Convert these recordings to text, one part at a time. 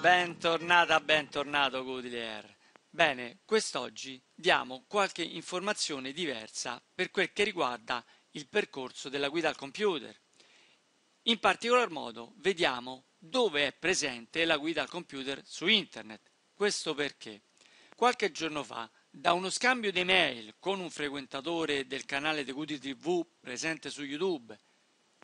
Bentornata, bentornato Goodlier. Bene, quest'oggi diamo qualche informazione diversa per quel che riguarda il percorso della guida al computer. In particolar modo vediamo dove è presente la guida al computer su internet. Questo perché qualche giorno fa da uno scambio di mail con un frequentatore del canale The Goody TV presente su YouTube,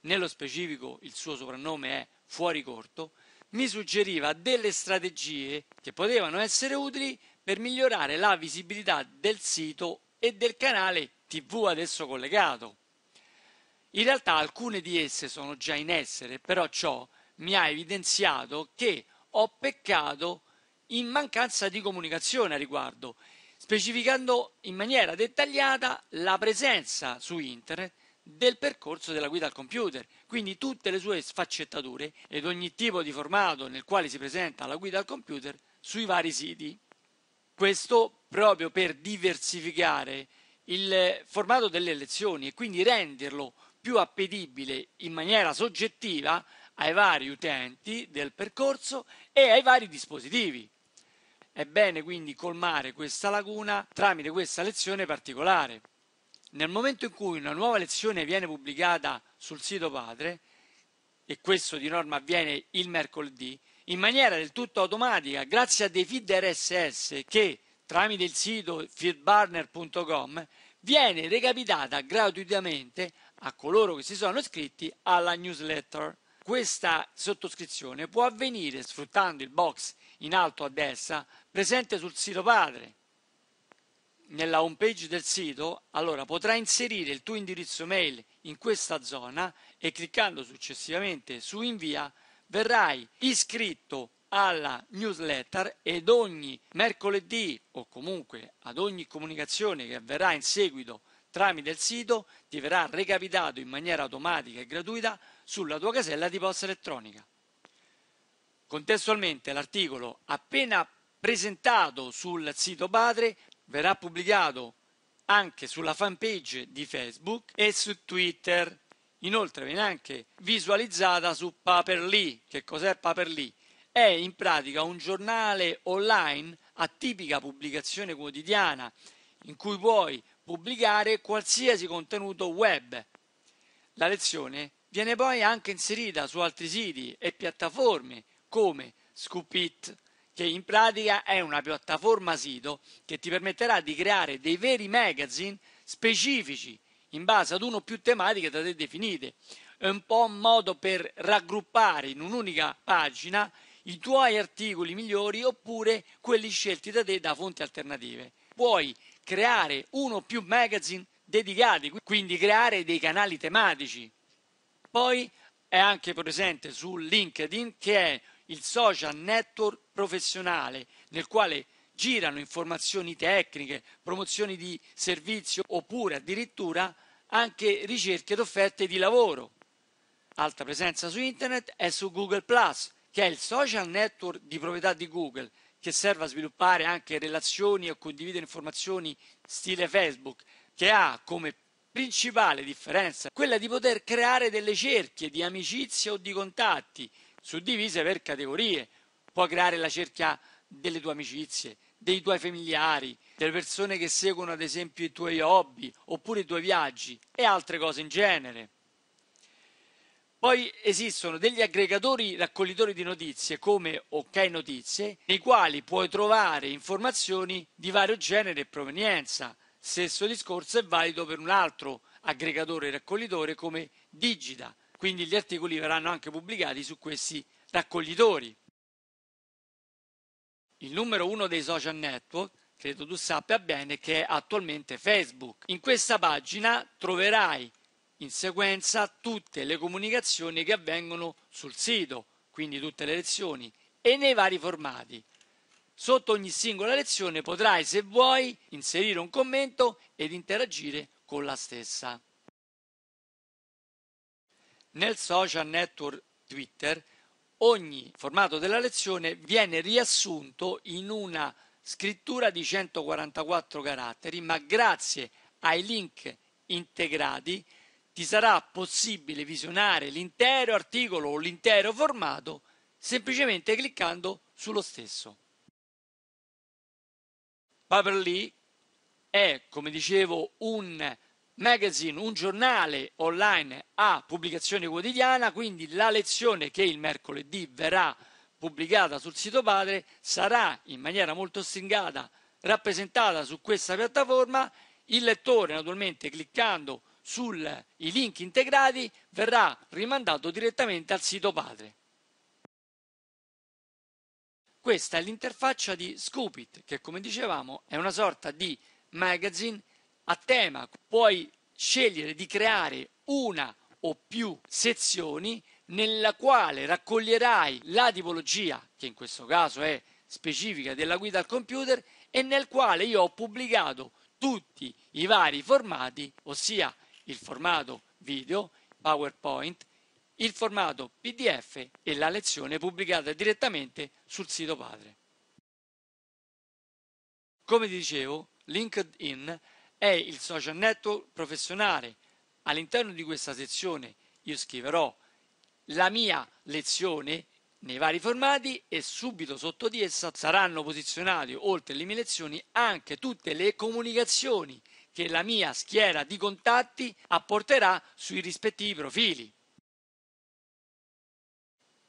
nello specifico il suo soprannome è Fuori Corto, mi suggeriva delle strategie che potevano essere utili per migliorare la visibilità del sito e del canale TV ad esso collegato. In realtà alcune di esse sono già in essere, però ciò mi ha evidenziato che ho peccato in mancanza di comunicazione a riguardo, specificando in maniera dettagliata la presenza su internet del percorso della guida al computer, quindi tutte le sue sfaccettature ed ogni tipo di formato nel quale si presenta la guida al computer sui vari siti. Questo proprio per diversificare il formato delle lezioni e quindi renderlo più appetibile in maniera soggettiva ai vari utenti del percorso e ai vari dispositivi. È bene quindi colmare questa lacuna tramite questa lezione particolare nel momento in cui una nuova lezione viene pubblicata sul sito padre, e questo di norma avviene il mercoledì, in maniera del tutto automatica, grazie a dei feed RSS che tramite il sito feedburner.com viene recapitata gratuitamente a coloro che si sono iscritti alla newsletter. Questa sottoscrizione può avvenire sfruttando il box in alto a destra presente sul sito padre nella home page del sito, allora potrai inserire il tuo indirizzo mail in questa zona e cliccando successivamente su invia verrai iscritto alla newsletter ed ogni mercoledì o comunque ad ogni comunicazione che avverrà in seguito tramite il sito ti verrà recapitato in maniera automatica e gratuita sulla tua casella di posta elettronica. Contestualmente l'articolo appena presentato sul sito padre verrà pubblicato anche sulla fanpage di Facebook e su Twitter. Inoltre viene anche visualizzata su Paperly. Che cos'è Paperly? È in pratica un giornale online a tipica pubblicazione quotidiana in cui puoi pubblicare qualsiasi contenuto web. La lezione viene poi anche inserita su altri siti e piattaforme come Scoopit, che in pratica è una piattaforma sito che ti permetterà di creare dei veri magazine specifici in base ad uno o più tematiche da te definite. È un po' un modo per raggruppare in un'unica pagina i tuoi articoli migliori oppure quelli scelti da te da fonti alternative. Puoi creare uno o più magazine dedicati, quindi creare dei canali tematici. Poi è anche presente su LinkedIn che è il social network professionale nel quale girano informazioni tecniche, promozioni di servizio oppure addirittura anche ricerche ed offerte di lavoro. Alta presenza su internet è su Google Plus, che è il social network di proprietà di Google, che serve a sviluppare anche relazioni o condividere informazioni stile Facebook, che ha come principale differenza quella di poter creare delle cerchie di amicizia o di contatti suddivise per categorie. Può creare la cerchia delle tue amicizie, dei tuoi familiari, delle persone che seguono ad esempio i tuoi hobby oppure i tuoi viaggi e altre cose in genere. Poi esistono degli aggregatori raccoglitori di notizie come OK Notizie, nei quali puoi trovare informazioni di vario genere e provenienza. Stesso discorso è valido per un altro aggregatore raccoglitore come Digita, quindi gli articoli verranno anche pubblicati su questi raccoglitori. Il numero uno dei social network, credo tu sappia bene, che è attualmente Facebook. In questa pagina troverai in sequenza tutte le comunicazioni che avvengono sul sito, quindi tutte le lezioni, e nei vari formati. Sotto ogni singola lezione potrai, se vuoi, inserire un commento ed interagire con la stessa. Nel social network Twitter ogni formato della lezione viene riassunto in una scrittura di 144 caratteri, ma grazie ai link integrati ti sarà possibile visionare l'intero articolo o l'intero formato semplicemente cliccando sullo stesso. Paperly è, come dicevo, un Magazine, un giornale online a pubblicazione quotidiana, quindi la lezione che il mercoledì verrà pubblicata sul sito padre sarà in maniera molto stringata rappresentata su questa piattaforma. Il lettore, naturalmente, cliccando sui link integrati, verrà rimandato direttamente al sito padre. Questa è l'interfaccia di Scoopit, che come dicevamo è una sorta di magazine a tema puoi scegliere di creare una o più sezioni nella quale raccoglierai la tipologia, che in questo caso è specifica della guida al computer, e nel quale io ho pubblicato tutti i vari formati, ossia il formato video, PowerPoint, il formato PDF e la lezione pubblicata direttamente sul sito padre. Come dicevo, LinkedIn è il social network professionale. All'interno di questa sezione io scriverò la mia lezione nei vari formati e subito sotto di essa saranno posizionate, oltre le mie lezioni anche tutte le comunicazioni che la mia schiera di contatti apporterà sui rispettivi profili.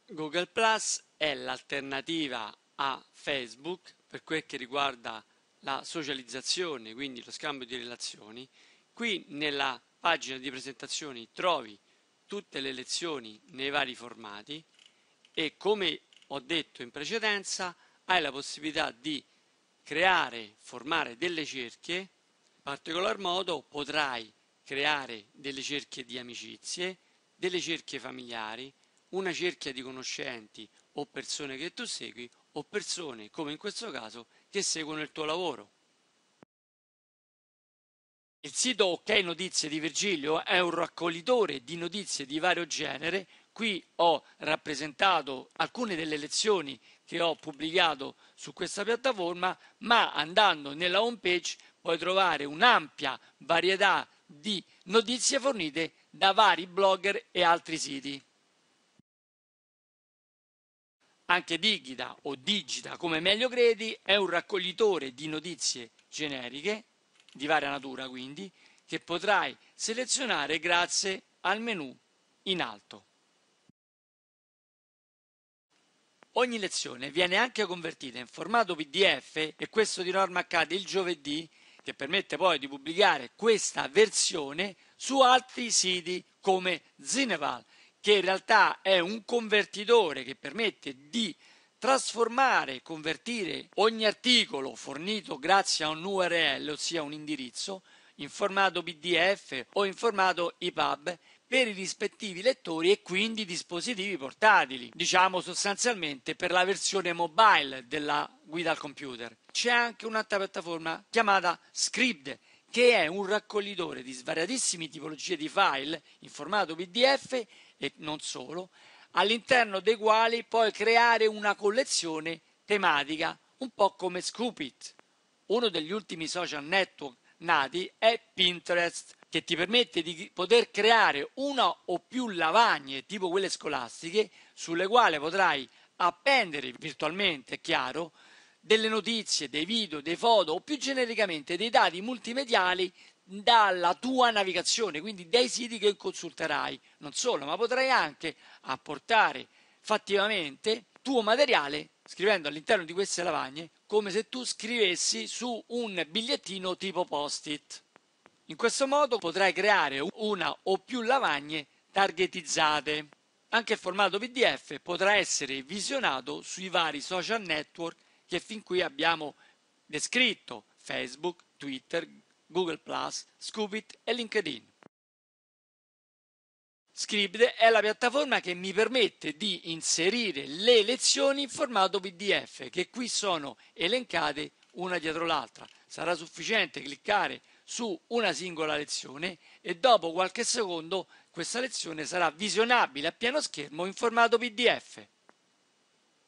Google Plus è l'alternativa a Facebook per quel che riguarda la socializzazione, quindi lo scambio di relazioni, qui nella pagina di presentazioni trovi tutte le lezioni nei vari formati e come ho detto in precedenza hai la possibilità di creare, formare delle cerchie, in particolar modo potrai creare delle cerchie di amicizie, delle cerchie familiari, una cerchia di conoscenti o persone che tu segui o persone come in questo caso che seguono il tuo lavoro. Il sito Ok Notizie di Virgilio è un raccoglitore di notizie di vario genere. Qui ho rappresentato alcune delle lezioni che ho pubblicato su questa piattaforma, ma andando nella home page puoi trovare un'ampia varietà di notizie fornite da vari blogger e altri siti. Anche Digida o Digita, come meglio credi, è un raccoglitore di notizie generiche, di varia natura quindi, che potrai selezionare grazie al menu in alto. Ogni lezione viene anche convertita in formato PDF e questo di norma accade il giovedì che permette poi di pubblicare questa versione su altri siti come Zineval che in realtà è un convertitore che permette di trasformare, convertire ogni articolo fornito grazie a un URL, ossia un indirizzo, in formato PDF o in formato EPUB per i rispettivi lettori e quindi dispositivi portatili, diciamo sostanzialmente per la versione mobile della guida al computer. C'è anche un'altra piattaforma chiamata Scribd che è un raccoglitore di svariatissime tipologie di file in formato PDF e non solo, all'interno dei quali puoi creare una collezione tematica, un po' come Scoopit. Uno degli ultimi social network nati è Pinterest, che ti permette di poter creare una o più lavagne, tipo quelle scolastiche, sulle quali potrai appendere virtualmente, è chiaro, delle notizie, dei video, dei foto o più genericamente dei dati multimediali dalla tua navigazione, quindi dai siti che consulterai. Non solo, ma potrai anche apportare fattivamente tuo materiale scrivendo all'interno di queste lavagne come se tu scrivessi su un bigliettino tipo post-it. In questo modo potrai creare una o più lavagne targetizzate. Anche il formato PDF potrà essere visionato sui vari social network che fin qui abbiamo descritto Facebook, Twitter, Google ⁇ Scoobit e LinkedIn. Scribd è la piattaforma che mi permette di inserire le lezioni in formato PDF che qui sono elencate una dietro l'altra. Sarà sufficiente cliccare su una singola lezione e dopo qualche secondo questa lezione sarà visionabile a pieno schermo in formato PDF.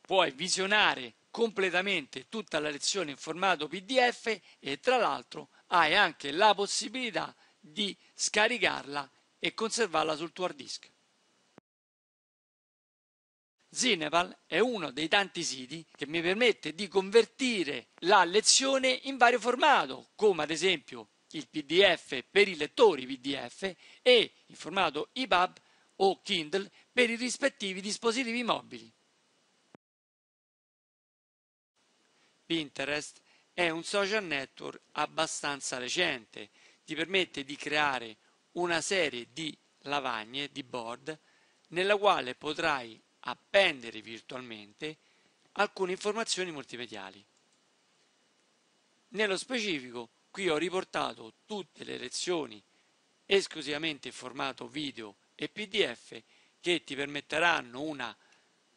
Puoi visionare completamente tutta la lezione in formato PDF e tra l'altro hai anche la possibilità di scaricarla e conservarla sul tuo hard disk. Zineval è uno dei tanti siti che mi permette di convertire la lezione in vario formato, come ad esempio il PDF per i lettori PDF e il formato EPUB o Kindle per i rispettivi dispositivi mobili. Pinterest è un social network abbastanza recente, ti permette di creare una serie di lavagne, di board, nella quale potrai appendere virtualmente alcune informazioni multimediali. Nello specifico, qui ho riportato tutte le lezioni esclusivamente in formato video e PDF che ti permetteranno una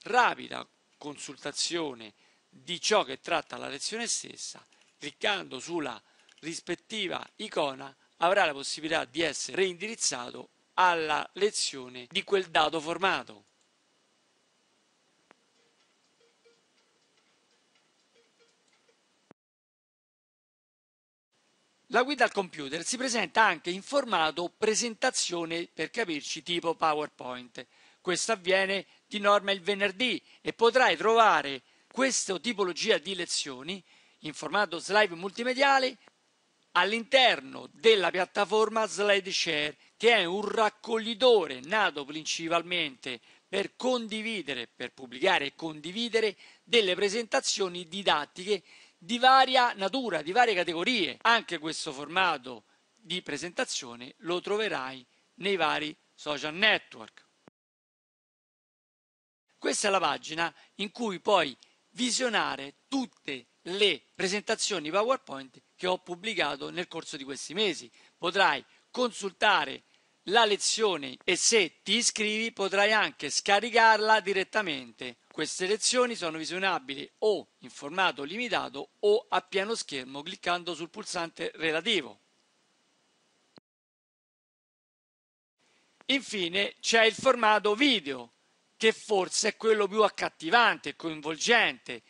rapida consultazione di ciò che tratta la lezione stessa, cliccando sulla rispettiva icona avrà la possibilità di essere reindirizzato alla lezione di quel dato formato. La guida al computer si presenta anche in formato presentazione per capirci tipo PowerPoint. Questo avviene di norma il venerdì e potrai trovare questa tipologia di lezioni in formato slide multimediale all'interno della piattaforma SlideShare, che è un raccoglitore nato principalmente per condividere, per pubblicare e condividere delle presentazioni didattiche di varia natura, di varie categorie. Anche questo formato di presentazione lo troverai nei vari social network. Questa è la pagina in cui poi visionare tutte le presentazioni PowerPoint che ho pubblicato nel corso di questi mesi. Potrai consultare la lezione e se ti iscrivi potrai anche scaricarla direttamente. Queste lezioni sono visionabili o in formato limitato o a pieno schermo cliccando sul pulsante relativo. Infine c'è il formato video che forse è quello più accattivante e coinvolgente.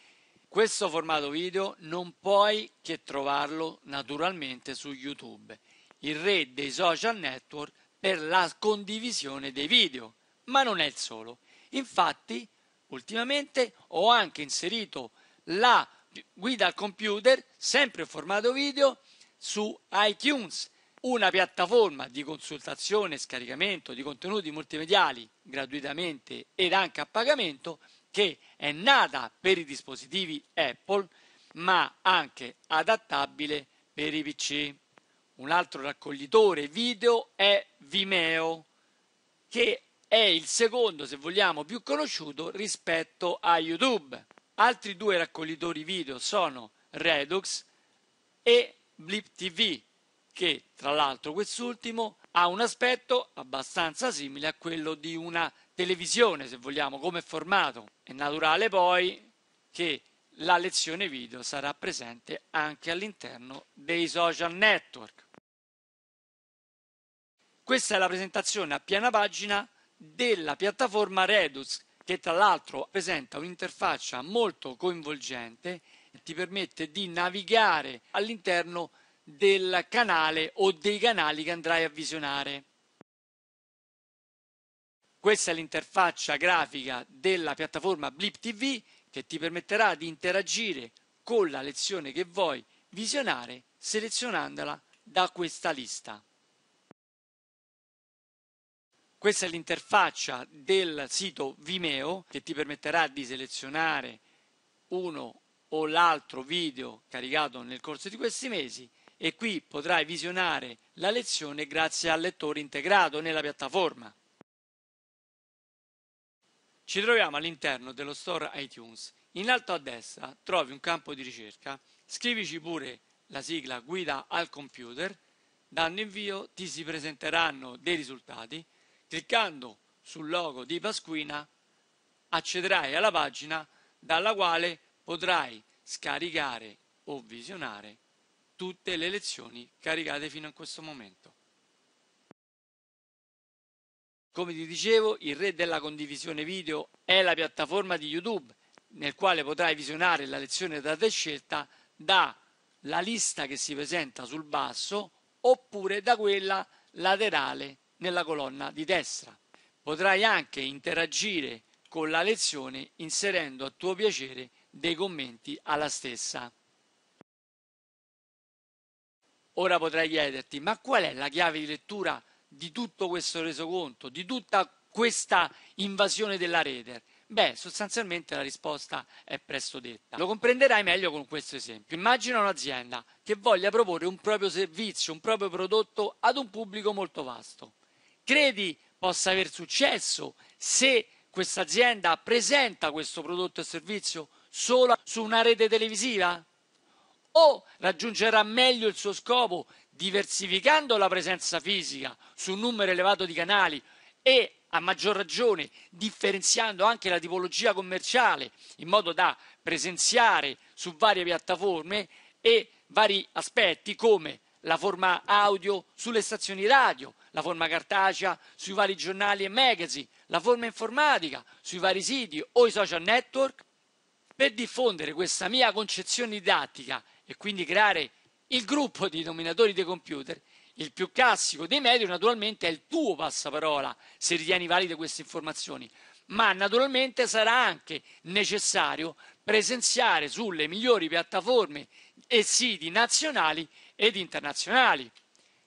Questo formato video non puoi che trovarlo naturalmente su YouTube, il re dei social network per la condivisione dei video, ma non è il solo. Infatti, ultimamente ho anche inserito la guida al computer, sempre in formato video, su iTunes una piattaforma di consultazione e scaricamento di contenuti multimediali gratuitamente ed anche a pagamento che è nata per i dispositivi Apple ma anche adattabile per i PC. Un altro raccoglitore video è Vimeo che è il secondo, se vogliamo, più conosciuto rispetto a YouTube. Altri due raccoglitori video sono Redux e Blip TV, che tra l'altro quest'ultimo ha un aspetto abbastanza simile a quello di una televisione, se vogliamo, come formato. È naturale poi che la lezione video sarà presente anche all'interno dei social network. Questa è la presentazione a piena pagina della piattaforma Redux, che tra l'altro presenta un'interfaccia molto coinvolgente e ti permette di navigare all'interno del canale o dei canali che andrai a visionare. Questa è l'interfaccia grafica della piattaforma Blip TV che ti permetterà di interagire con la lezione che vuoi visionare selezionandola da questa lista. Questa è l'interfaccia del sito Vimeo che ti permetterà di selezionare uno o l'altro video caricato nel corso di questi mesi e qui potrai visionare la lezione grazie al lettore integrato nella piattaforma. Ci troviamo all'interno dello store iTunes. In alto a destra trovi un campo di ricerca, scrivici pure la sigla guida al computer, dando invio ti si presenteranno dei risultati, cliccando sul logo di Pasquina accederai alla pagina dalla quale potrai scaricare o visionare tutte le lezioni caricate fino a questo momento. Come ti dicevo, il re della condivisione video è la piattaforma di YouTube nel quale potrai visionare la lezione da te scelta dalla lista che si presenta sul basso oppure da quella laterale nella colonna di destra. Potrai anche interagire con la lezione inserendo a tuo piacere dei commenti alla stessa. Ora potrai chiederti, ma qual è la chiave di lettura di tutto questo resoconto, di tutta questa invasione della rete? Beh, sostanzialmente la risposta è presto detta. Lo comprenderai meglio con questo esempio. Immagina un'azienda che voglia proporre un proprio servizio, un proprio prodotto ad un pubblico molto vasto. Credi possa aver successo se questa azienda presenta questo prodotto e servizio solo su una rete televisiva? o raggiungerà meglio il suo scopo diversificando la presenza fisica su un numero elevato di canali e a maggior ragione differenziando anche la tipologia commerciale in modo da presenziare su varie piattaforme e vari aspetti come la forma audio sulle stazioni radio, la forma cartacea sui vari giornali e magazine, la forma informatica sui vari siti o i social network. Per diffondere questa mia concezione didattica e quindi creare il gruppo di dominatori dei computer, il più classico dei medium naturalmente è il tuo passaparola se ritieni valide queste informazioni, ma naturalmente sarà anche necessario presenziare sulle migliori piattaforme e siti nazionali ed internazionali.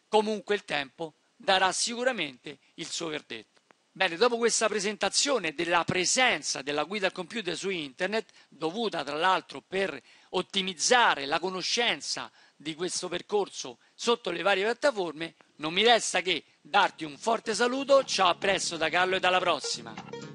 Comunque il tempo darà sicuramente il suo verdetto. Bene, dopo questa presentazione della presenza della guida computer su internet, dovuta tra l'altro per ottimizzare la conoscenza di questo percorso sotto le varie piattaforme, non mi resta che darti un forte saluto, ciao a presto da Carlo e dalla prossima!